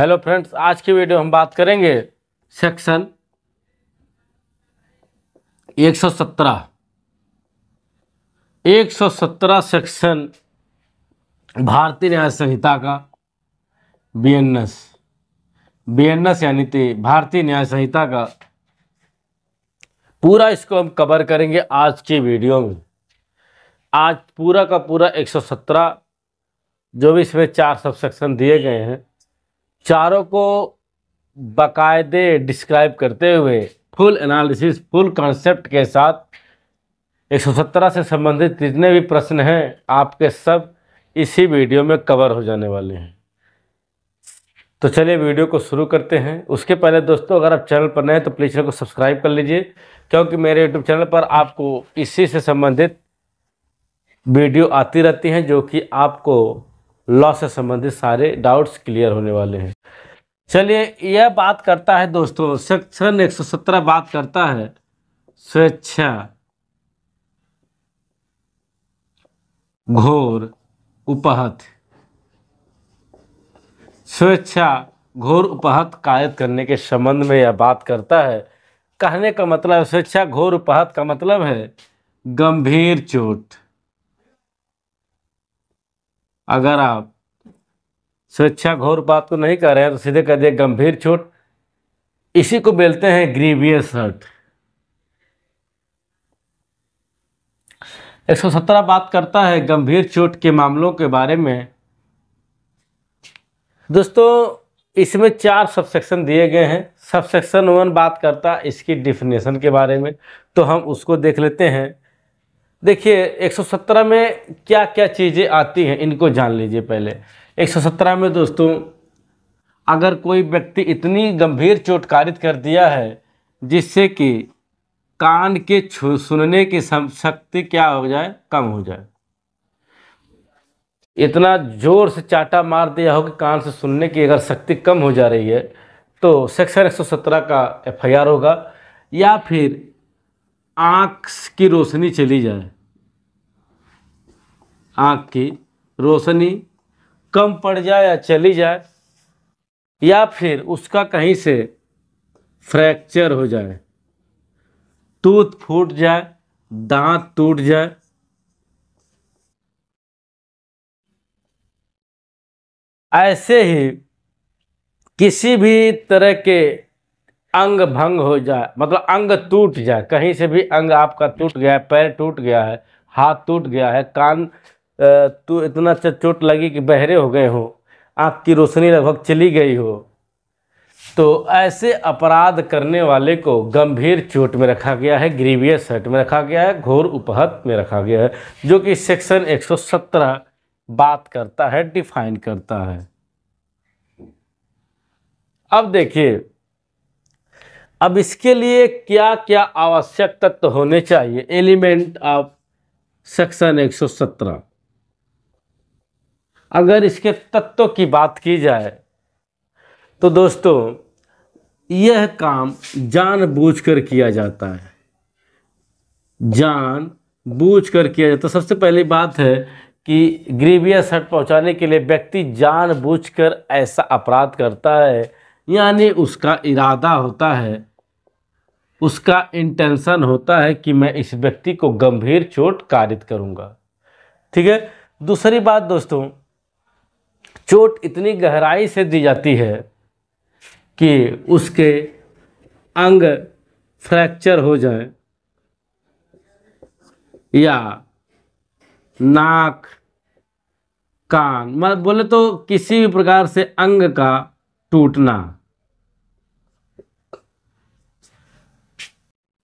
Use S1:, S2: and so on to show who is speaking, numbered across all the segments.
S1: hello friends आज की video हम बात करेंगे सेक्शन 117 117 सेक्शन भारतीय न्याय संहिता का बीएनएस बीएनएस यानी कि भारतीय न्याय संहिता का पूरा इसको हम कवर करेंगे आज की वीडियो में आज पूरा का पूरा 117 जो भी इसमें चार सब सेक्शन दिए गए हैं चारों को बाकायदे डिस्क्राइब करते हुए फुल एनालिसिस फुल कॉन्सेप्ट के साथ 117 से संबंधित जितने भी प्रश्न हैं आपके सब इसी वीडियो में कवर हो जाने वाले हैं तो चलिए वीडियो को शुरू करते हैं उसके पहले दोस्तों अगर आप चैनल पर नए हैं तो प्लीज़ चैनल को सब्सक्राइब कर लीजिए क्योंकि मेरे यूट्यूब चैनल पर आपको इसी से संबंधित वीडियो आती रहती हैं जो कि आपको लॉ से संबंधित सारे डाउट्स क्लियर होने वाले हैं चलिए यह बात करता है दोस्तों सेक्शन 117 बात करता है स्वेच्छा घोर उपहत स्वेच्छा घोर उपहत कायद करने के संबंध में यह बात करता है कहने का मतलब स्वेच्छा घोर उपहत का मतलब है गंभीर चोट अगर आप स्वेच्छा घोर बात को नहीं कर रहे हैं तो सीधे कह दिए गंभीर चोट इसी को बोलते हैं ग्रीवियस हर्ट एक सौ सत्रह बात करता है गंभीर चोट के मामलों के बारे में दोस्तों इसमें चार सबसेक्शन दिए गए हैं सबसेक्शन वन बात करता है इसकी डिफिनेशन के बारे में तो हम उसको देख लेते हैं देखिए 117 में क्या क्या चीज़ें आती हैं इनको जान लीजिए पहले 117 में दोस्तों अगर कोई व्यक्ति इतनी गंभीर चोट कारित कर दिया है जिससे कि कान के सुनने की शक्ति क्या हो जाए कम हो जाए इतना जोर से चाटा मार दिया हो कि कान से सुनने की अगर शक्ति कम हो जा रही है तो सेक्शन 117 का एफआईआर होगा या फिर आँख की रोशनी चली जाए आँख की रोशनी कम पड़ जाए या चली जाए या फिर उसका कहीं से फ्रैक्चर हो जाए टूथ फूट जाए दांत टूट जाए ऐसे ही किसी भी तरह के अंग भंग हो जाए मतलब अंग टूट जाए कहीं से भी अंग आपका टूट गया है पैर टूट गया है हाथ टूट गया है कान तो इतना चोट लगी कि बहरे हो गए हो आँख की रोशनी लगभग चली गई हो तो ऐसे अपराध करने वाले को गंभीर चोट में रखा गया है ग्रीवियस हट में रखा गया है घोर उपहत में रखा गया है जो कि सेक्शन 117 बात करता है डिफाइन करता है अब देखिए अब इसके लिए क्या क्या आवश्यक तत्व होने चाहिए एलिमेंट ऑफ सेक्शन 117 अगर इसके तत्व की बात की जाए तो दोस्तों यह काम जानबूझकर किया जाता है जान बूझ कर किया जाता है तो सबसे पहली बात है कि ग्रीवियस हट पहुंचाने के लिए व्यक्ति जानबूझकर ऐसा अपराध करता है यानी उसका इरादा होता है उसका इंटेंशन होता है कि मैं इस व्यक्ति को गंभीर चोट कारित करूँगा ठीक है दूसरी बात दोस्तों चोट इतनी गहराई से दी जाती है कि उसके अंग फ्रैक्चर हो जाए या नाक कान मतलब बोले तो किसी भी प्रकार से अंग का टूटना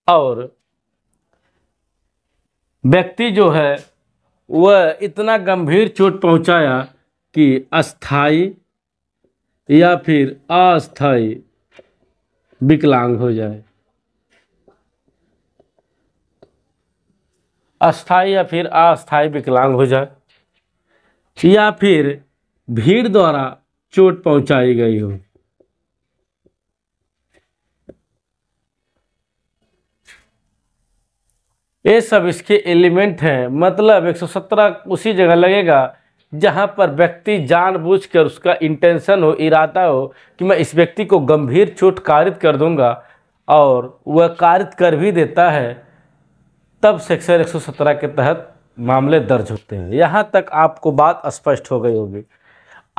S1: और व्यक्ति जो है वह इतना गंभीर चोट पहुंचाया कि अस्थाई या फिर अस्थाई विकलांग हो जाए अस्थाई या फिर अस्थाई विकलांग हो जाए या फिर भीड़ द्वारा चोट पहुंचाई गई हो ये सब इसके एलिमेंट हैं मतलब 117 उसी जगह लगेगा जहाँ पर व्यक्ति जानबूझकर उसका इंटेंशन हो इरादा हो कि मैं इस व्यक्ति को गंभीर चोट कारित कर दूंगा और वह कारित कर भी देता है तब सेक्शन 117 के तहत मामले दर्ज होते हैं यहाँ तक आपको बात स्पष्ट हो गई होगी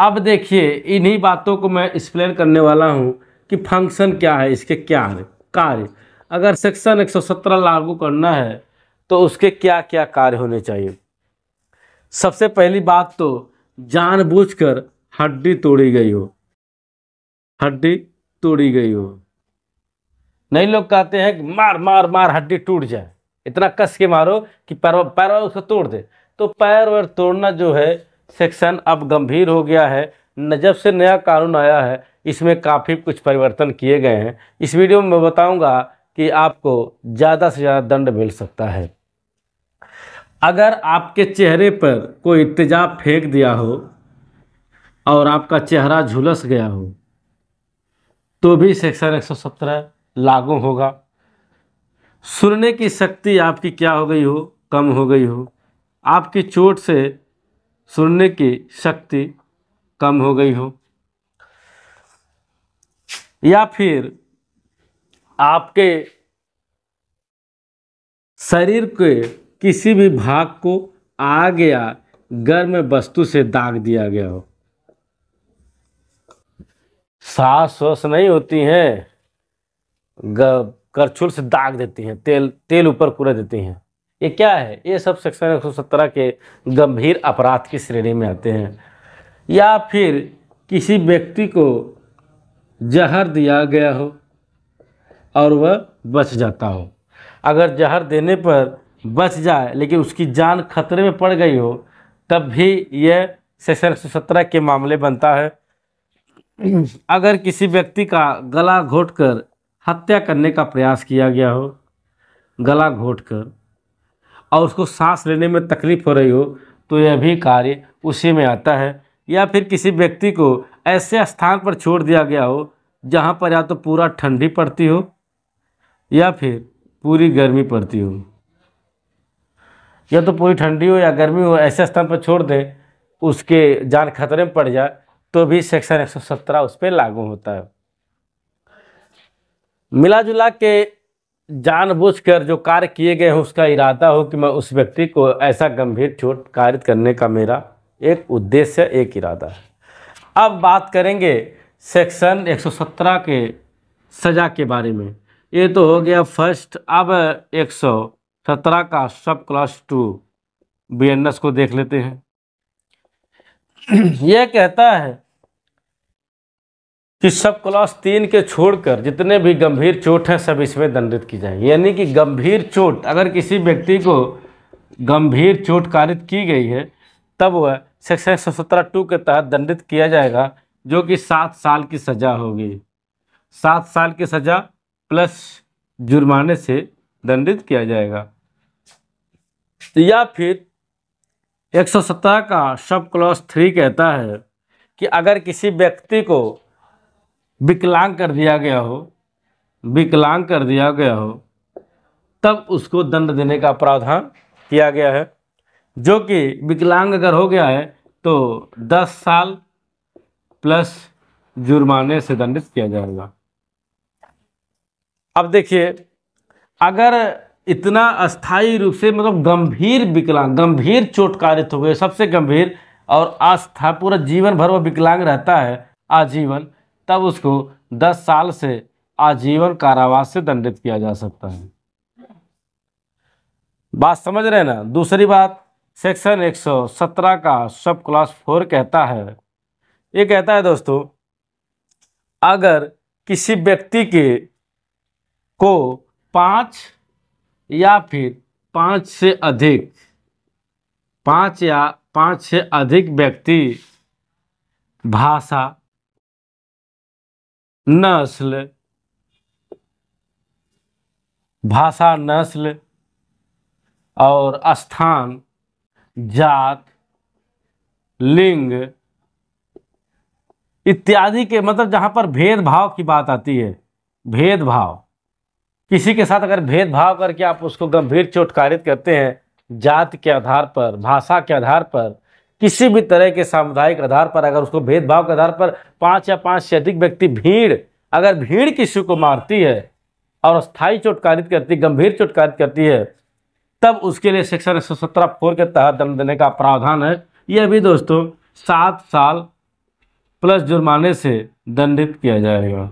S1: अब देखिए इन्हीं बातों को मैं एक्सप्लेन करने वाला हूँ कि फंक्शन क्या है इसके क्या है कार्य अगर सेक्शन 117 लागू करना है तो उसके क्या क्या कार्य होने चाहिए सबसे पहली बात तो जानबूझकर हड्डी तोड़ी गई हो हड्डी तोड़ी गई हो नहीं लोग कहते हैं कि मार मार मार हड्डी टूट जाए इतना कस के मारो कि पैर पैर उसको तोड़ दे तो पैर वैर तोड़ना जो है सेक्शन अब गंभीर हो गया है जब से नया कानून आया है इसमें काफ़ी कुछ परिवर्तन किए गए हैं इस वीडियो में मैं बताऊंगा कि आपको ज़्यादा से ज़्यादा दंड मिल सकता है अगर आपके चेहरे पर कोई इतजाब फेंक दिया हो और आपका चेहरा झुलस गया हो तो भी सेक्शन 117 लागू होगा सुनने की शक्ति आपकी क्या हो गई हो कम हो गई हो आपकी चोट से सुनने की शक्ति कम हो गई हो या फिर आपके शरीर के किसी भी भाग को आग या गर्म वस्तु से दाग दिया गया हो सास वास नहीं होती हैं करछुल से दाग देती हैं तेल तेल ऊपर कूड़ा देती हैं ये क्या है ये सब सेक्शन एक के गंभीर अपराध की श्रेणी में आते हैं या फिर किसी व्यक्ति को जहर दिया गया हो और वह बच जाता हो अगर जहर देने पर बच जाए लेकिन उसकी जान खतरे में पड़ गई हो तब भी यह सेक्शन एक के मामले बनता है अगर किसी व्यक्ति का गला घोटकर हत्या करने का प्रयास किया गया हो गला घोटकर और उसको सांस लेने में तकलीफ हो रही हो तो यह भी कार्य उसी में आता है या फिर किसी व्यक्ति को ऐसे स्थान पर छोड़ दिया गया हो जहाँ पर या तो पूरा ठंडी पड़ती हो या फिर पूरी गर्मी पड़ती हो या तो पूरी ठंडी हो या गर्मी हो ऐसे स्थान पर छोड़ दें उसके जान खतरे में पड़ जाए तो भी सेक्शन एक उस पर लागू होता है मिला जुला के जानबूझकर जो कार्य किए गए हैं उसका इरादा हो कि मैं उस व्यक्ति को ऐसा गंभीर चोट कारित करने का मेरा एक उद्देश्य एक इरादा है अब बात करेंगे सेक्शन 117 के सज़ा के बारे में ये तो हो गया फर्स्ट अब एक सौ सत्रह का sub class two B N S को देख लेते हैं यह कहता है कि सब क्लास तीन के छोड़कर जितने भी गंभीर चोट हैं सब इसमें दंडित की जाएगी यानी कि गंभीर चोट अगर किसी व्यक्ति को गंभीर चोट कारित की गई है तब वह सेक्शन एक सौ सत्रह टू के तहत दंडित किया जाएगा जो कि सात साल की सज़ा होगी सात साल की सज़ा प्लस जुर्माने से दंडित किया जाएगा या फिर 117 का सब क्लॉस थ्री कहता है कि अगर किसी व्यक्ति को विकलांग कर दिया गया हो विकलांग कर दिया गया हो तब उसको दंड देने का प्रावधान किया गया है जो कि विकलांग अगर हो गया है तो 10 साल प्लस जुर्माने से दंडित किया जाएगा अब देखिए अगर इतना अस्थाई रूप से मतलब गंभीर विकलांग गंभीर चोट कारित हो गए सबसे गंभीर और आस्था पूरा जीवन भर वह विकलांग रहता है आजीवन तब उसको 10 साल से आजीवन कारावास से दंडित किया जा सकता है बात समझ रहे हैं ना दूसरी बात सेक्शन 117 का सब क्लास फोर कहता है ये कहता है दोस्तों अगर किसी व्यक्ति के को पाँच या फिर पाँच से अधिक पाँच या पाँच से अधिक व्यक्ति भाषा नस्ल भाषा नस्ल और स्थान जात लिंग इत्यादि के मतलब जहाँ पर भेदभाव की बात आती है भेदभाव किसी के साथ अगर भेदभाव करके आप उसको गंभीर चोटकारित करते हैं जात के आधार पर भाषा के आधार पर किसी भी तरह के सामुदायिक आधार पर अगर उसको भेदभाव के आधार पर पाँच या पाँच से अधिक व्यक्ति भीड़ अगर भीड़ किसी को मारती है और स्थायी चोटकारित करती गंभीर चोटकारित करती है तब उसके लिए सेक्शन एक सौ सत्रह फोर के तहत दंड देने का प्रावधान है यह भी दोस्तों सात साल प्लस जुर्माने से दंडित किया जाएगा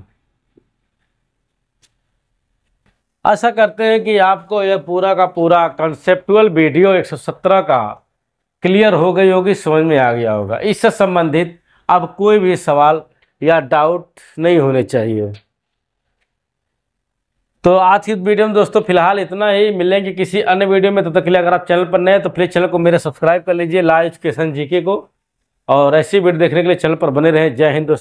S1: ऐसा करते हैं कि आपको यह पूरा का पूरा कंसेप्टुअल वीडियो 117 का क्लियर हो गई होगी समझ में आ गया होगा इससे संबंधित अब कोई भी सवाल या डाउट नहीं होने चाहिए तो आज की वीडियो में दोस्तों फिलहाल इतना ही मिलेंगे कि किसी अन्य वीडियो में तब तो तक के लिए अगर आप चैनल पर नए हैं तो प्लीज़ चैनल को मेरे सब्सक्राइब कर लीजिए लाइव किशन जीके को और ऐसी वीडियो देखने के लिए चैनल पर बने रहें जय हिंद